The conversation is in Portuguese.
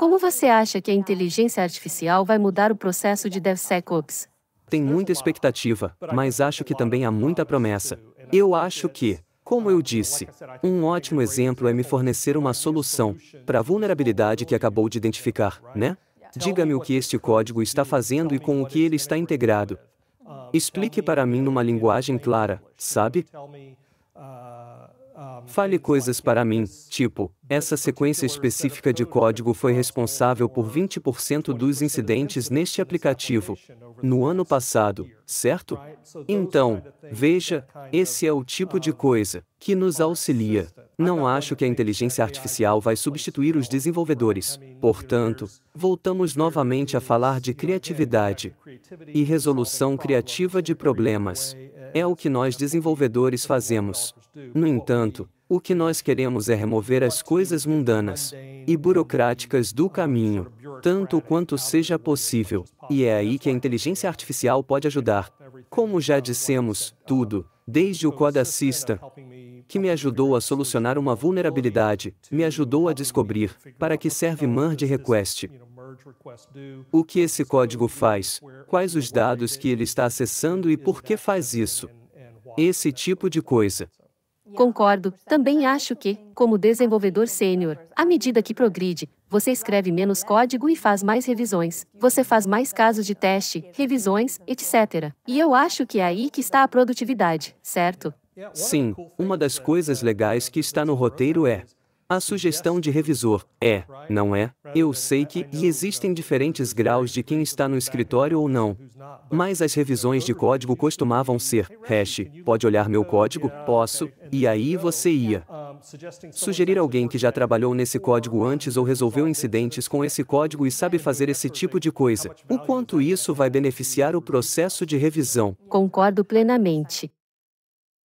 Como você acha que a inteligência artificial vai mudar o processo de DevSecOps? Tem muita expectativa, mas acho que também há muita promessa. Eu acho que, como eu disse, um ótimo exemplo é me fornecer uma solução para a vulnerabilidade que acabou de identificar, né? Diga-me o que este código está fazendo e com o que ele está integrado. Explique para mim numa linguagem clara, sabe? Fale coisas para mim, tipo, essa sequência específica de código foi responsável por 20% dos incidentes neste aplicativo no ano passado, certo? Então, veja, esse é o tipo de coisa que nos auxilia. Não acho que a inteligência artificial vai substituir os desenvolvedores. Portanto, voltamos novamente a falar de criatividade e resolução criativa de problemas. É o que nós desenvolvedores fazemos. No entanto, o que nós queremos é remover as coisas mundanas e burocráticas do caminho, tanto quanto seja possível, e é aí que a inteligência artificial pode ajudar. Como já dissemos, tudo, desde o codacista, que me ajudou a solucionar uma vulnerabilidade, me ajudou a descobrir para que serve merge request. O que esse código faz, quais os dados que ele está acessando e por que faz isso. Esse tipo de coisa. Concordo, também acho que, como desenvolvedor sênior, à medida que progride, você escreve menos código e faz mais revisões, você faz mais casos de teste, revisões, etc. E eu acho que é aí que está a produtividade, certo? Sim, uma das coisas legais que está no roteiro é a sugestão de revisor é, não é? Eu sei que, e existem diferentes graus de quem está no escritório ou não. Mas as revisões de código costumavam ser, hash, pode olhar meu código? Posso, e aí você ia. Sugerir alguém que já trabalhou nesse código antes ou resolveu incidentes com esse código e sabe fazer esse tipo de coisa. O quanto isso vai beneficiar o processo de revisão? Concordo plenamente.